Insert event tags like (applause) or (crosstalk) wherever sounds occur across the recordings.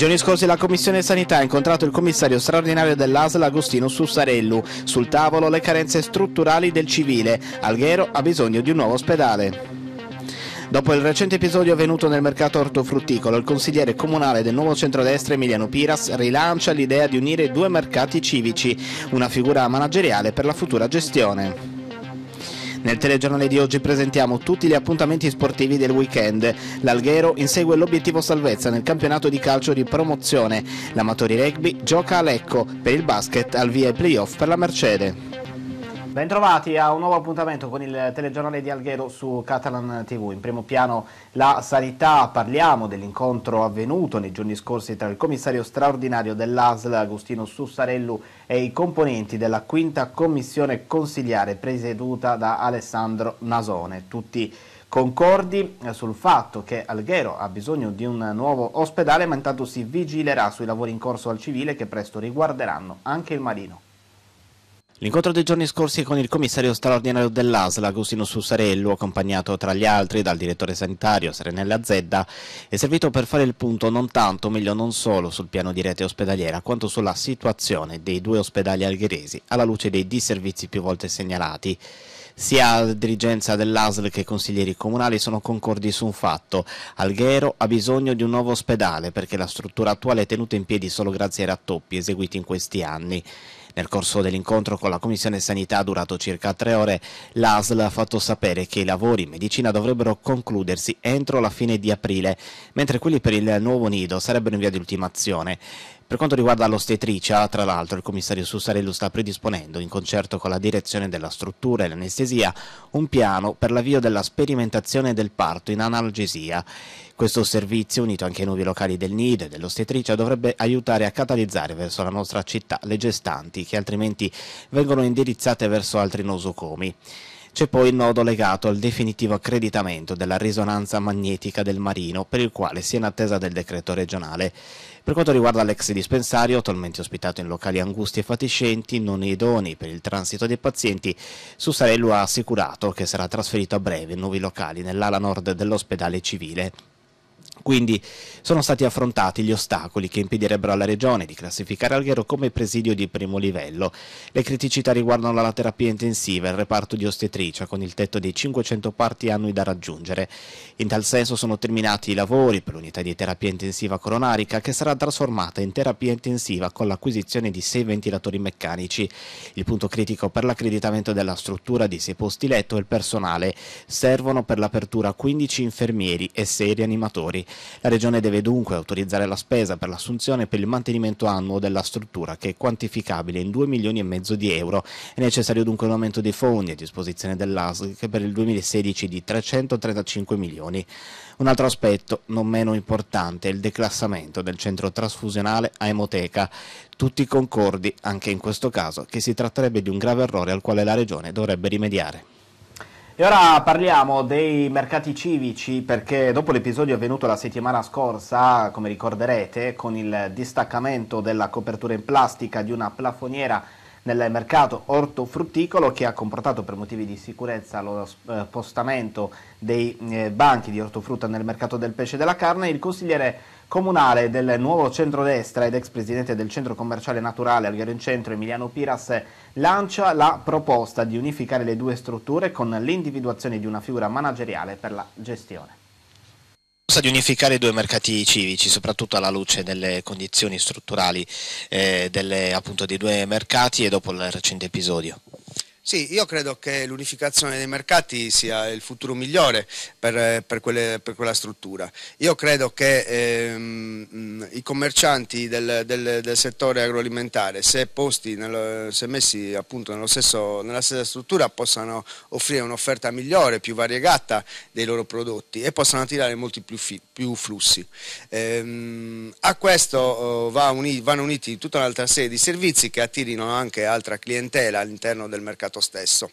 giorni scorsi la Commissione Sanità ha incontrato il commissario straordinario dell'ASL Agostino Sussarellu. Sul tavolo le carenze strutturali del civile. Alghero ha bisogno di un nuovo ospedale. Dopo il recente episodio avvenuto nel mercato ortofrutticolo, il consigliere comunale del nuovo centrodestra Emiliano Piras rilancia l'idea di unire due mercati civici, una figura manageriale per la futura gestione. Nel telegiornale di oggi presentiamo tutti gli appuntamenti sportivi del weekend. L'Alghero insegue l'obiettivo salvezza nel campionato di calcio di promozione. L'Amatori Rugby gioca a Lecco, per il basket al via ai playoff per la Mercedes. Bentrovati a un nuovo appuntamento con il telegiornale di Alghero su Catalan TV. In primo piano la sanità, parliamo dell'incontro avvenuto nei giorni scorsi tra il commissario straordinario dell'ASL Agostino Sussarellu e i componenti della quinta commissione consigliare presieduta da Alessandro Nasone. Tutti concordi sul fatto che Alghero ha bisogno di un nuovo ospedale ma intanto si vigilerà sui lavori in corso al civile che presto riguarderanno anche il marino. L'incontro dei giorni scorsi con il commissario straordinario dell'ASL, Agostino Sussarello, accompagnato tra gli altri dal direttore sanitario Serenella Zedda, è servito per fare il punto non tanto, meglio non solo, sul piano di rete ospedaliera, quanto sulla situazione dei due ospedali algheresi alla luce dei disservizi più volte segnalati. Sia la dirigenza dell'ASL che i consiglieri comunali sono concordi su un fatto. Alghero ha bisogno di un nuovo ospedale perché la struttura attuale è tenuta in piedi solo grazie ai rattoppi eseguiti in questi anni. Nel corso dell'incontro con la Commissione Sanità durato circa tre ore, l'ASL ha fatto sapere che i lavori in medicina dovrebbero concludersi entro la fine di aprile, mentre quelli per il nuovo nido sarebbero in via di ultimazione. Per quanto riguarda l'ostetricia, tra l'altro, il commissario Sussarello sta predisponendo, in concerto con la direzione della struttura e l'anestesia, un piano per l'avvio della sperimentazione del parto in analgesia. Questo servizio, unito anche ai nuovi locali del nido e dell'ostetricia, dovrebbe aiutare a catalizzare verso la nostra città le gestanti che altrimenti vengono indirizzate verso altri nosocomi. C'è poi il nodo legato al definitivo accreditamento della risonanza magnetica del marino, per il quale si è in attesa del decreto regionale. Per quanto riguarda l'ex dispensario, attualmente ospitato in locali angusti e fatiscenti, non idoni per il transito dei pazienti, Sussarello ha assicurato che sarà trasferito a breve in nuovi locali nell'ala nord dell'ospedale civile. Quindi sono stati affrontati gli ostacoli che impedirebbero alla Regione di classificare Alghero come presidio di primo livello. Le criticità riguardano la terapia intensiva e il reparto di ostetricia con il tetto dei 500 parti annui da raggiungere. In tal senso sono terminati i lavori per l'unità di terapia intensiva coronarica che sarà trasformata in terapia intensiva con l'acquisizione di 6 ventilatori meccanici. Il punto critico per l'accreditamento della struttura di 6 posti letto è il personale servono per l'apertura 15 infermieri e 6 rianimatori. La Regione deve dunque autorizzare la spesa per l'assunzione e per il mantenimento annuo della struttura che è quantificabile in 2 milioni e mezzo di euro. È necessario dunque un aumento dei fondi a disposizione dell'ASC per il 2016 di 335 milioni. Un altro aspetto non meno importante è il declassamento del centro trasfusionale a emoteca. Tutti concordi, anche in questo caso, che si tratterebbe di un grave errore al quale la Regione dovrebbe rimediare. E ora parliamo dei mercati civici perché dopo l'episodio avvenuto la settimana scorsa, come ricorderete, con il distaccamento della copertura in plastica di una plafoniera nel mercato ortofrutticolo che ha comportato per motivi di sicurezza lo eh, spostamento dei eh, banchi di ortofrutta nel mercato del pesce e della carne, il consigliere comunale del nuovo centrodestra ed ex presidente del centro commerciale naturale Alghero in Centro Emiliano Piras lancia la proposta di unificare le due strutture con l'individuazione di una figura manageriale per la gestione di unificare i due mercati civici, soprattutto alla luce delle condizioni strutturali eh, delle, appunto, dei due mercati e dopo il recente episodio? Sì, io credo che l'unificazione dei mercati sia il futuro migliore per, eh, per, quelle, per quella struttura. Io credo che ehm, i commercianti del, del, del, settore agroalimentare, se, posti nel, se messi appunto stesso, nella stessa struttura, possano offrire un'offerta migliore, più variegata dei loro prodotti e possano attirare molti più, fi, più flussi. Ehm, a questo oh, va uni, vanno uniti tutta un'altra serie di servizi che attirino anche altra clientela all'interno del mercato mercato stesso.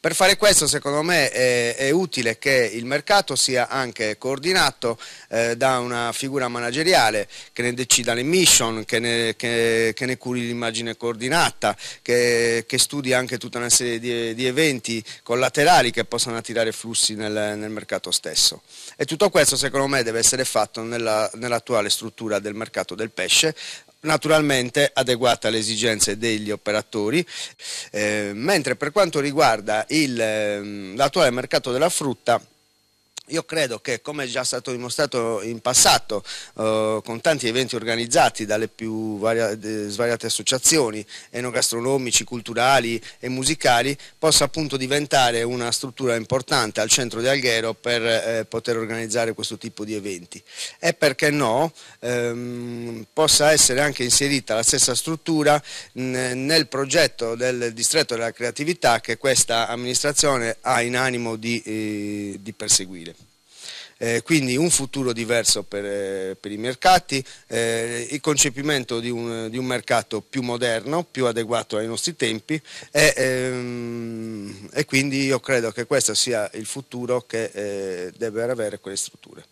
Per fare questo secondo me è, è, utile che il mercato sia anche coordinato eh, da una figura manageriale che ne decida le mission, che ne, che, che ne curi l'immagine coordinata, che, che, studi anche tutta una serie di, di eventi collaterali che possano attirare flussi nel, nel, mercato stesso. E tutto questo secondo me deve essere fatto nella, nell'attuale struttura del mercato del pesce naturalmente adeguata alle esigenze degli operatori, eh, mentre per quanto riguarda ehm, l'attuale mercato della frutta io credo che, come è già stato dimostrato in passato, eh, con tanti eventi organizzati dalle più varia, de, svariate associazioni enogastronomici, culturali e musicali, possa appunto diventare una struttura importante al centro di Alghero per eh, poter organizzare questo tipo di eventi. E perché no, ehm, possa essere anche inserita la stessa struttura mh, nel progetto del distretto della creatività che questa amministrazione ha in animo di, eh, di perseguire. Eh, quindi un futuro diverso per, eh, per i mercati, eh, il concepimento di un, di un, mercato più moderno, più adeguato ai nostri tempi e, ehm, e quindi io credo che questo sia il futuro che eh, deve avere quelle strutture.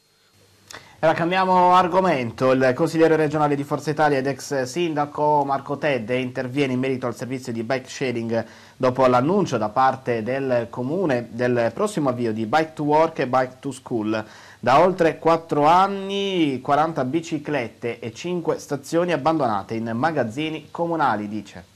Allora, cambiamo argomento. Il consigliere regionale di Forza Italia ed ex sindaco Marco Tedde interviene in merito al servizio di bike sharing dopo l'annuncio da parte del Comune del prossimo avvio di Bike to Work e Bike to School. Da oltre 4 anni 40 biciclette e 5 stazioni abbandonate in magazzini comunali, dice.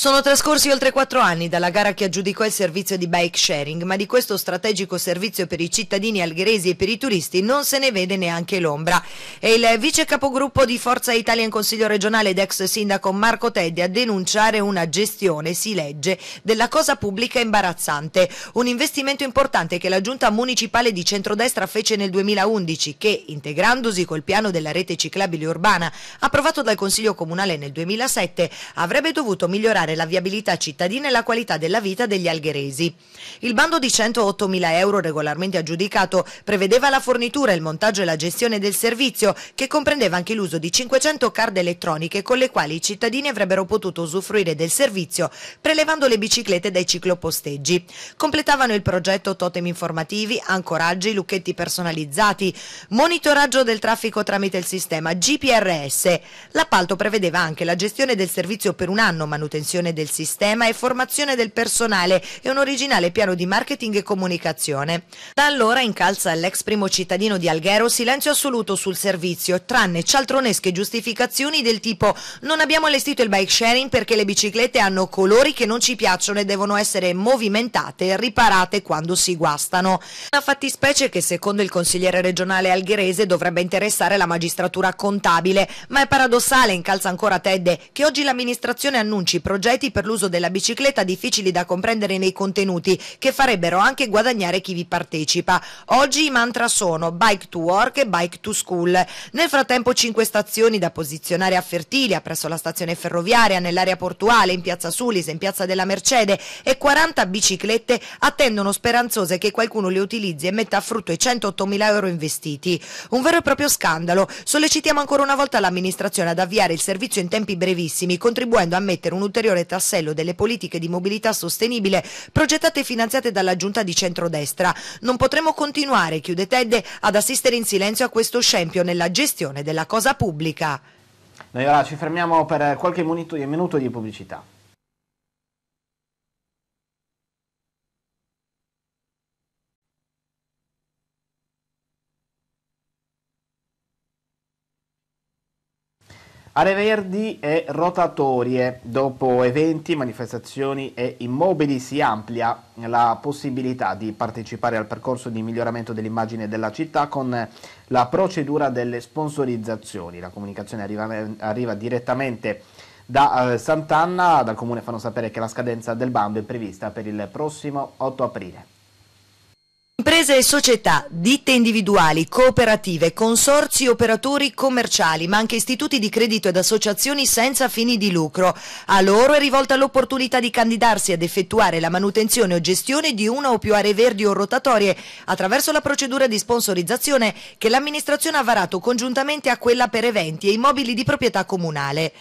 Sono trascorsi oltre quattro anni dalla gara che aggiudicò il servizio di bike sharing, ma di questo strategico servizio per i cittadini algheresi e per i turisti non se ne vede neanche l'ombra. E il vice capogruppo di Forza Italia in Consiglio regionale ed ex sindaco Marco Teddi a denunciare una gestione, si legge, della cosa pubblica imbarazzante. Un investimento importante che la giunta municipale di centrodestra fece nel 2011 che, integrandosi col piano della rete ciclabile urbana approvato dal Consiglio comunale nel 2007, avrebbe dovuto migliorare migliorare la viabilità cittadina e la qualità della vita degli algheresi. Il bando di 108.000 euro regolarmente aggiudicato prevedeva la fornitura, il montaggio e la gestione del servizio, che comprendeva anche l'uso di 500 card elettroniche con le quali i cittadini avrebbero potuto usufruire del servizio prelevando le biciclette dai cicloposteggi. Completavano il progetto totem informativi, ancoraggi, lucchetti personalizzati, monitoraggio del traffico tramite il sistema GPRS. L'appalto prevedeva anche la gestione del servizio per un anno, manutenzione comprensione del sistema e formazione del personale e un originale piano di marketing e comunicazione. Da allora incalza l'ex primo cittadino di Alghero silenzio assoluto sul servizio, tranne cialtronesche giustificazioni del tipo non abbiamo allestito il bike sharing perché le biciclette hanno colori che non ci piacciono e devono essere movimentate e riparate quando si guastano. Una fattispecie che secondo il consigliere regionale algherese dovrebbe interessare la magistratura contabile, ma è paradossale, incalza ancora Tedde, che oggi l'amministrazione annunci progetti progetti per l'uso della bicicletta difficili da comprendere nei contenuti che farebbero anche guadagnare chi vi partecipa. Oggi i mantra sono Bike to Work e Bike to School. Nel frattempo cinque stazioni da posizionare a Fertilia, presso la stazione ferroviaria, nell'area portuale, in piazza Sulis, in piazza della Mercede e 40 biciclette attendono speranzose che qualcuno le utilizzi e metta a frutto i mila euro investiti. Un vero e proprio scandalo. Sollecitiamo ancora una volta l'amministrazione ad avviare il servizio in tempi brevissimi, contribuendo a mettere un ulteriore ulteriore tassello delle politiche di mobilità sostenibile progettate e finanziate dalla giunta di centrodestra. Non potremo continuare, chiude Ted, ad assistere in silenzio a questo scempio nella gestione della cosa pubblica. Noi ora ci fermiamo per qualche minuto di pubblicità. Aree Verdi e rotatorie. Dopo eventi, manifestazioni e immobili si amplia la possibilità di partecipare al percorso di miglioramento dell'immagine della città con la procedura delle sponsorizzazioni. La comunicazione arriva, arriva direttamente da eh, Sant'Anna, dal comune fanno sapere che la scadenza del bando è prevista per il prossimo 8 aprile. Imprese e società, ditte individuali, cooperative, consorzi, operatori commerciali, ma anche istituti di credito ed associazioni senza fini di lucro. A loro è rivolta l'opportunità di candidarsi ad effettuare la manutenzione o gestione di una o più aree verdi o rotatorie attraverso la procedura di sponsorizzazione che l'amministrazione ha varato congiuntamente a quella per eventi e immobili di proprietà comunale.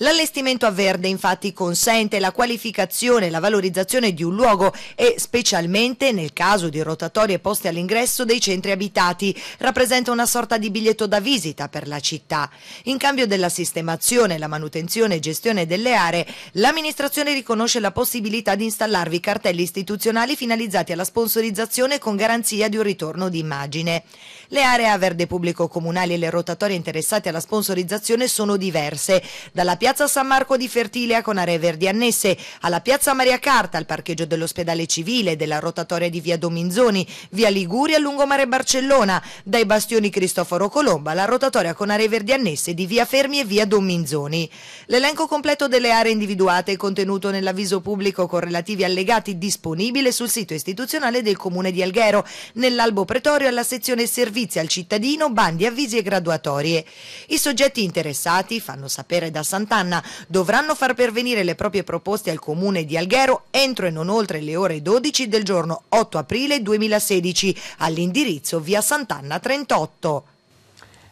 L'allestimento a verde infatti consente la qualificazione e la valorizzazione di un luogo e specialmente nel caso di rotatorie poste all'ingresso dei centri abitati rappresenta una sorta di biglietto da visita per la città. In cambio della sistemazione, la manutenzione e gestione delle aree, l'amministrazione riconosce la possibilità di installarvi cartelli istituzionali finalizzati alla sponsorizzazione con garanzia di un ritorno d'immagine. Le aree a verde pubblico comunali e le rotatorie interessate alla sponsorizzazione sono diverse, dalla piazza San Marco di Fertilia con aree verdi annesse, alla piazza Maria Carta, al parcheggio dell'ospedale civile, della rotatoria di via Dominzoni, via Liguria, lungomare Barcellona, dai bastioni Cristoforo Colomba la rotatoria con aree verdi annesse di via Fermi e via Dominzoni. L'elenco completo delle aree individuate è contenuto nell'avviso pubblico con relativi allegati disponibile sul sito istituzionale del comune di Alghero, nell'albo pretorio alla sezione servizi servizi al cittadino, bandi, avvisi e graduatorie. I soggetti interessati, fanno sapere da Sant'Anna, dovranno far pervenire le proprie proposte al comune di Alghero entro e non oltre le ore 12 del giorno 8 aprile 2016 all'indirizzo via Sant'Anna 38.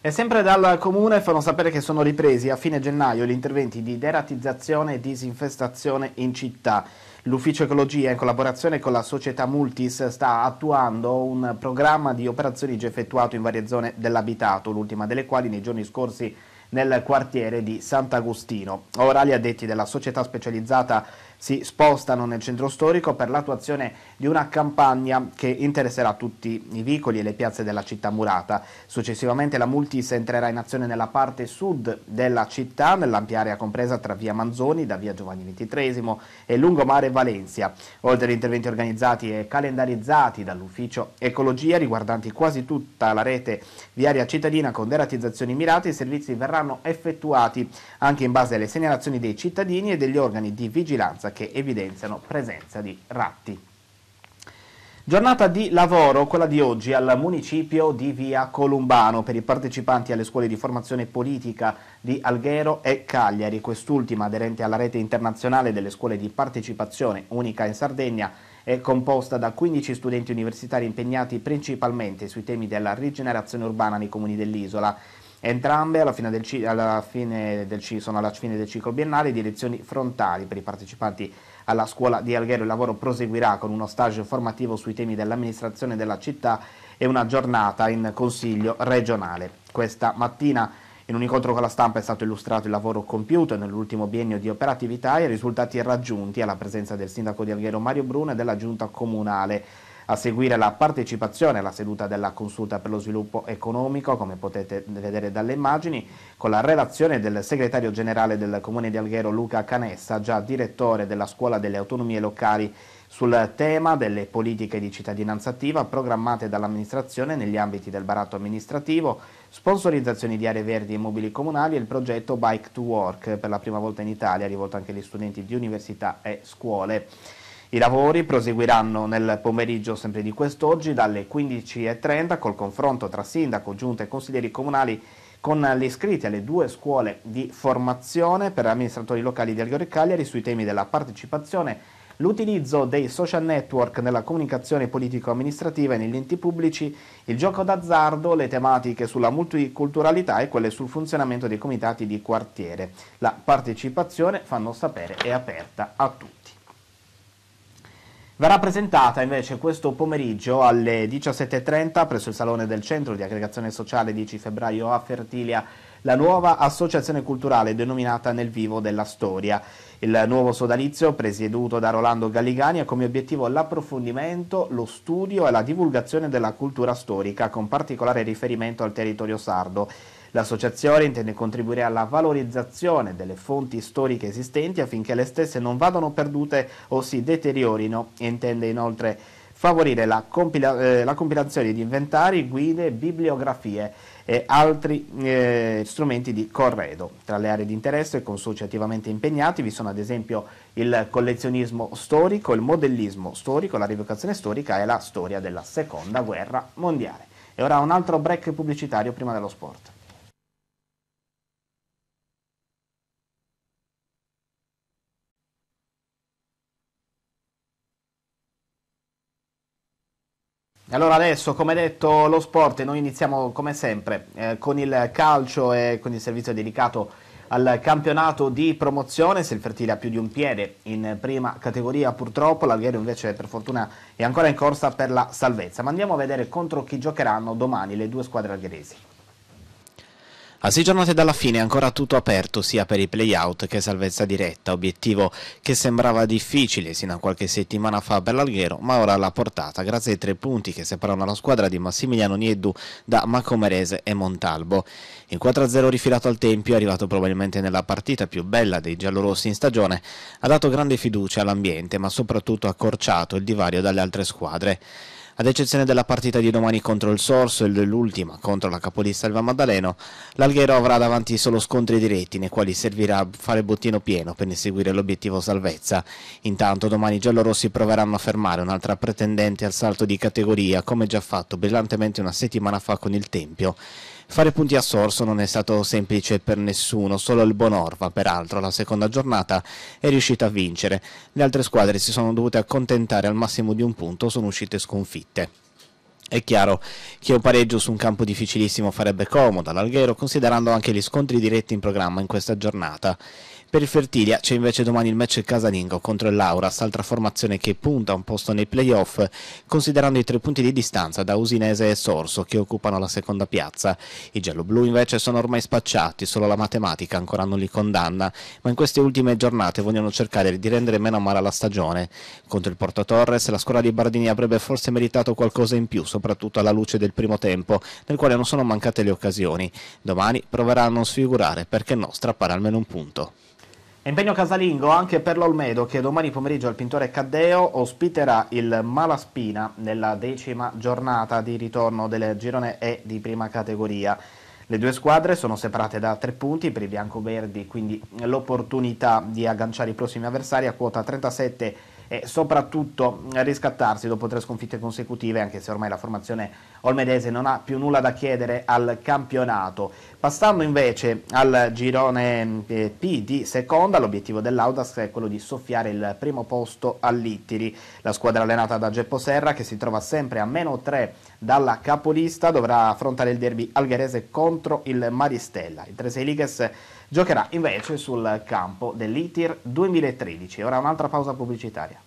E sempre dal Comune fanno sapere che sono ripresi a fine gennaio gli interventi di deratizzazione e disinfestazione in città. L'Ufficio Ecologia, in collaborazione con la società Multis, sta attuando un programma di operazioni già effettuato in varie zone dell'abitato, l'ultima delle quali nei giorni scorsi nel quartiere di Sant'Agostino. Ora gli addetti della società specializzata si spostano nel centro storico per l'attuazione di una campagna che interesserà tutti i vicoli e le piazze della città murata. Successivamente la Multis entrerà in azione nella parte sud della città, nell'ampia area compresa tra via Manzoni, da via Giovanni XXIII e Lungomare Valencia, oltre agli interventi organizzati e calendarizzati dall'ufficio Ecologia riguardanti quasi tutta la rete viaria cittadina con deratizzazioni mirate, i servizi verranno effettuati anche in base alle segnalazioni dei cittadini e degli organi di vigilanza che evidenziano presenza di ratti. Giornata di lavoro, quella di oggi al municipio di Via Columbano per i partecipanti alle scuole di formazione politica di Alghero e Cagliari, quest'ultima aderente alla rete internazionale delle scuole di partecipazione unica in Sardegna è composta da 15 studenti universitari impegnati principalmente sui temi della rigenerazione urbana nei comuni dell'isola Entrambe alla fine, del, alla fine del, sono alla fine del ciclo biennale direzioni frontali per i partecipanti alla scuola di Alghero. Il lavoro proseguirà con uno stage formativo sui temi dell'amministrazione della città e una giornata in consiglio regionale. Questa mattina in un incontro con la stampa è stato illustrato il lavoro compiuto nell'ultimo biennio di operatività e i risultati raggiunti alla presenza del sindaco di Alghero Mario Bruno e della giunta comunale. A seguire la partecipazione alla seduta della consulta per lo sviluppo economico, come potete vedere dalle immagini, con la relazione del segretario generale del Comune di Alghero Luca Canessa, già direttore della Scuola delle Autonomie Locali sul tema delle politiche di cittadinanza attiva programmate dall'amministrazione negli ambiti del baratto amministrativo, sponsorizzazioni di aree verdi e mobili comunali e il progetto Bike to Work per la prima volta in Italia rivolto anche agli studenti di università e scuole. I lavori proseguiranno nel pomeriggio sempre di quest'oggi dalle 15.30 col confronto tra sindaco, giunta e consiglieri comunali con gli iscritti alle due scuole di formazione per amministratori locali di Alghero e Cagliari sui temi della partecipazione l'utilizzo dei social network nella comunicazione politico-amministrativa e negli enti pubblici, il gioco d'azzardo, le tematiche sulla multiculturalità e quelle sul funzionamento dei comitati di quartiere. La partecipazione, fanno sapere, è aperta a tutti. Verrà presentata invece questo pomeriggio alle 17.30 presso il Salone del Centro di Aggregazione Sociale 10 febbraio a Fertilia la nuova associazione culturale denominata Nel Vivo della Storia. Il nuovo sodalizio, presieduto da Rolando Galligani, ha come obiettivo l'approfondimento, lo studio e la divulgazione della cultura storica, con particolare riferimento al territorio sardo L'associazione intende contribuire alla valorizzazione delle fonti storiche esistenti affinché le stesse non vadano perdute o si deteriorino e intende inoltre favorire la, compila eh, la compilazione di inventari, guide, bibliografie e altri eh, strumenti di corredo. Tra le aree di interesse consorci attivamente impegnati vi sono ad esempio il collezionismo storico, il modellismo storico, la rivocazione storica e la storia della seconda guerra mondiale. E ora un altro break pubblicitario prima dello sport. Allora adesso, come detto, lo sport, noi iniziamo come sempre eh, con il calcio e con il servizio dedicato al campionato di promozione, se il Fertile ha più di un piede in prima categoria purtroppo, l'Alghero invece per fortuna è ancora in corsa per la salvezza, ma andiamo a vedere contro chi giocheranno domani le due squadre algheresi. A sei giornate dalla fine è ancora tutto aperto sia per i play-out che salvezza diretta, obiettivo che sembrava difficile sino a qualche settimana fa per l'Alghero, ma ora alla portata grazie ai tre punti che separano la squadra di Massimiliano Nieddu da Macomerese e Montalbo. Il 4-0 rifilato al Tempio arrivato probabilmente nella partita più bella dei giallorossi in stagione, ha dato grande fiducia all'ambiente ma soprattutto ha accorciato il divario dalle altre squadre. Ad eccezione della partita di domani contro il Sorso e dell'ultima contro la capolista Elva Maddaleno, l'Alghero avrà davanti solo scontri diretti nei quali servirà a fare bottino pieno per inseguire l'obiettivo salvezza. Intanto domani i giallorossi proveranno a fermare un'altra pretendente al salto di categoria come già fatto brillantemente una settimana fa con il Tempio. Fare punti a Sorso non è stato semplice per nessuno, solo il Bonorva, peraltro, la seconda giornata è riuscito a vincere. Le altre squadre si sono dovute accontentare al massimo di un punto, sono uscite sconfitte. È chiaro che un pareggio su un campo difficilissimo farebbe comodo all'Alghero, considerando anche gli scontri diretti in programma in questa giornata. Per il Fertilia c'è invece domani il match casalingo contro il Lauras, altra formazione che punta un posto nei playoff, considerando i tre punti di distanza da Usinese e Sorso che occupano la seconda piazza. I gialloblu invece sono ormai spacciati, solo la matematica ancora non li condanna, ma in queste ultime giornate vogliono cercare di rendere meno male la stagione. Contro il Porto Torres la squadra di Bardini avrebbe forse meritato qualcosa in più, soprattutto alla luce del primo tempo, nel quale non sono mancate le occasioni. Domani proverà a non sfigurare, perché no, strappare almeno un punto. Impegno casalingo anche per l'Olmedo che domani pomeriggio al Pintore Caddeo ospiterà il Malaspina nella decima giornata di ritorno del girone E di prima categoria. Le due squadre sono separate da tre punti per i biancoverdi, quindi l'opportunità di agganciare i prossimi avversari a quota 37 e soprattutto riscattarsi dopo tre sconfitte consecutive, anche se ormai la formazione è Olmedese non ha più nulla da chiedere al campionato. Passando invece al girone eh, P di seconda, l'obiettivo dell'Audas è quello di soffiare il primo posto all'Ittiri. La squadra allenata da Geppo Serra, che si trova sempre a meno 3 dalla capolista, dovrà affrontare il derby algherese contro il Maristella. Il 3-6 Treseliges giocherà invece sul campo dell'Itir 2013. Ora un'altra pausa pubblicitaria.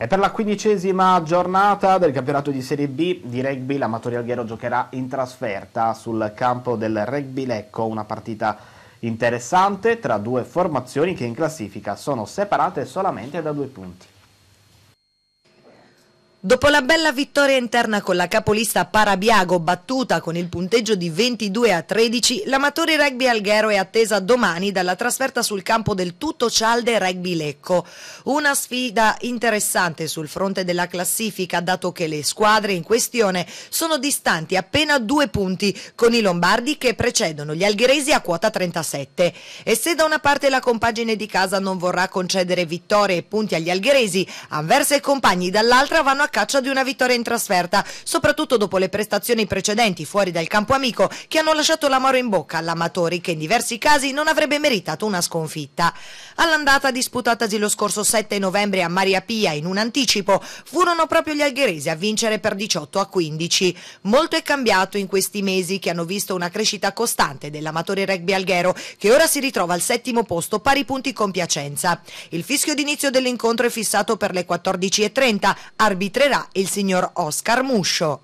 E per la quindicesima giornata del campionato di Serie B di rugby l'Amatori Alghero giocherà in trasferta sul campo del rugby Lecco, una partita interessante tra due formazioni che in classifica sono separate solamente da due punti. Dopo la bella vittoria interna con la capolista Parabiago battuta con il punteggio di 22 a 13, l'amatore rugby Alghero è attesa domani dalla trasferta sul campo del tutto cialde rugby Lecco. Una sfida interessante sul fronte della classifica dato che le squadre in questione sono distanti appena due punti con i lombardi che precedono gli algheresi a quota 37. E se da una parte la compagine di casa non vorrà concedere vittorie e punti agli algheresi, Anversa e compagni dall'altra vanno a caccia di una vittoria in trasferta, soprattutto dopo le prestazioni precedenti fuori dal campo amico che hanno lasciato l'amaro in bocca all'Amatori che in diversi casi non avrebbe meritato una sconfitta. All'andata disputatasi lo scorso 7 novembre a Maria Pia in un anticipo, furono proprio gli algheresi a vincere per 18 a 15. Molto è cambiato in questi mesi che hanno visto una crescita costante dell'amatore Rugby Alghero che ora si ritrova al settimo posto pari punti con Piacenza. Il fischio d'inizio dell'incontro è fissato per le 14.30, arbitrario arbitrerà il signor Oscar Muscio.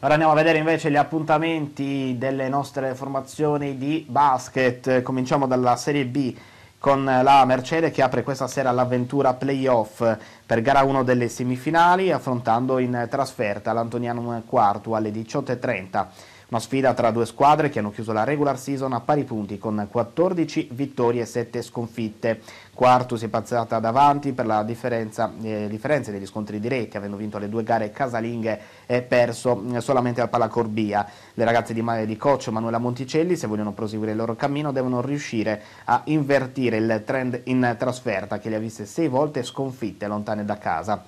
Ora andiamo a vedere invece gli appuntamenti delle nostre formazioni di basket. Cominciamo dalla Serie B con la Mercedes che apre questa sera l'avventura playoff per gara 1 delle semifinali affrontando in trasferta l'Antoniano Quarto alle 18.30. Una sfida tra due squadre che hanno chiuso la regular season a pari punti con 14 vittorie e 7 sconfitte. Quartus è passata davanti per la differenza, eh, differenza, degli scontri diretti, avendo vinto le due gare casalinghe e perso eh, solamente al Palacorbia. Le ragazze di, di coach Manuela Monticelli, se vogliono proseguire il loro cammino, devono riuscire a invertire il trend in trasferta che le ha viste sei volte sconfitte lontane da casa.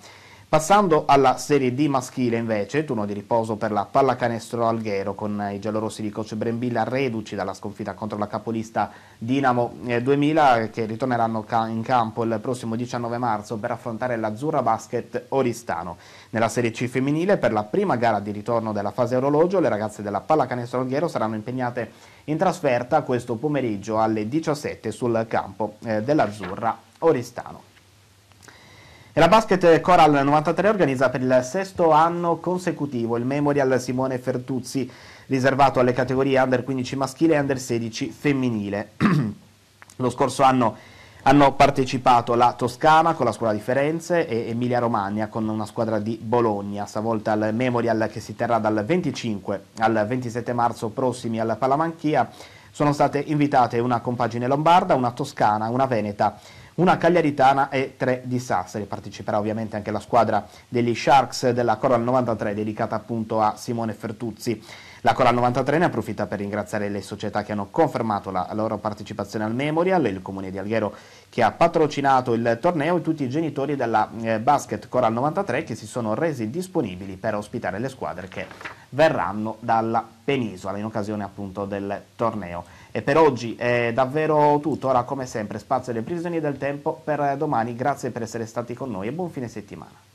Passando alla Serie D maschile invece, turno di riposo per la pallacanestro Alghero con i giallorossi di coach Brembilla reduci dalla sconfitta contro la capolista Dinamo 2000 eh, che ritorneranno in campo il prossimo 19 marzo per affrontare l'Azzurra Basket Oristano. Nella Serie C femminile per la prima gara di ritorno della fase orologio le ragazze della pallacanestro Alghero saranno impegnate in trasferta questo pomeriggio alle 17 sul campo eh, dell'Azzurra Oristano. E la Basket Coral 93 organizza per il sesto anno consecutivo il Memorial Simone Fertuzzi, riservato alle categorie under 15 maschile e under 16 femminile. (clears throat) Lo scorso anno hanno partecipato la Toscana con la scuola di Firenze e Emilia Romagna con una squadra di Bologna, stavolta al Memorial che si terrà dal 25 al 27 marzo prossimi alla Palamanchia. Sono state invitate una compagine lombarda, una toscana, una veneta una cagliaritana e tre di Sassari. Parteciperà ovviamente anche la squadra degli Sharks della Coral 93 dedicata appunto a Simone Fertuzzi. La Coral 93 ne approfitta per ringraziare le società che hanno confermato la loro partecipazione al Memorial, il comune di Alghero che ha patrocinato il torneo e tutti i genitori della eh, Basket Coral 93 che si sono resi disponibili per ospitare le squadre che verranno dalla penisola in occasione appunto del torneo. E per oggi è davvero tutto, ora come sempre spazio alle prigioni del tempo per domani, grazie per essere stati con noi e buon fine settimana.